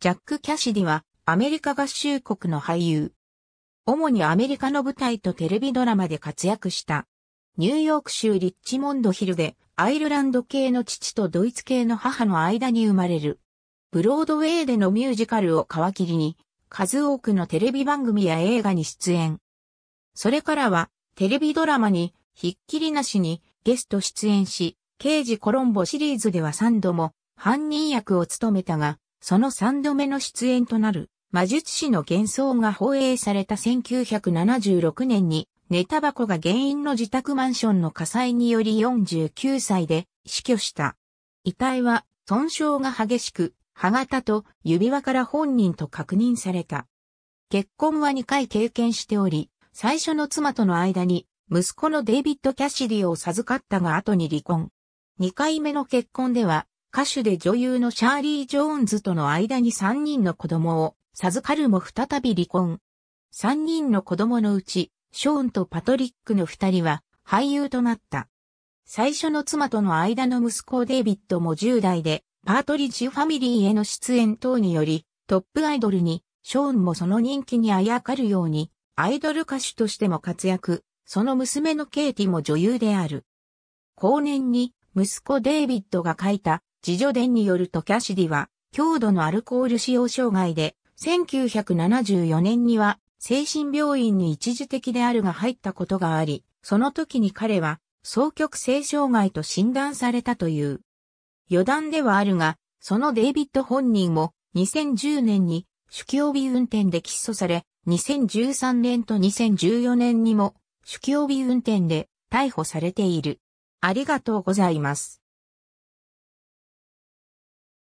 ジャック・キャシディはアメリカ合衆国の俳優。主にアメリカの舞台とテレビドラマで活躍した。ニューヨーク州リッチモンドヒルでアイルランド系の父とドイツ系の母の間に生まれる。ブロードウェイでのミュージカルを皮切りに数多くのテレビ番組や映画に出演。それからはテレビドラマにひっきりなしにゲスト出演し、刑事コロンボシリーズでは3度も犯人役を務めたが、その3度目の出演となる魔術師の幻想が放映された1976年に、ネタ箱が原因の自宅マンションの火災により49歳で死去した。遺体は損傷が激しく、歯型と指輪から本人と確認された。結婚は2回経験しており、最初の妻との間に息子のデイビッド・キャシディを授かったが後に離婚。2回目の結婚では歌手で女優のシャーリー・ジョーンズとの間に3人の子供を授かるも再び離婚。3人の子供のうち、ショーンとパトリックの2人は俳優となった。最初の妻との間の息子デイビッドも10代で、パートリッジファミリーへの出演等により、トップアイドルに、ショーンもその人気にあやかるように、アイドル歌手としても活躍、その娘のケイティも女優である。後年に、息子デイビッドが書いた自助伝によるとキャシディは、強度のアルコール使用障害で、1974年には精神病院に一時的であるが入ったことがあり、その時に彼は、双極性障害と診断されたという。余談ではあるが、そのデイビッド本人も、2010年に、酒気帯運転で起訴され、2013年と2014年にも、酒気帯運転で逮捕されている。ありがとうございます。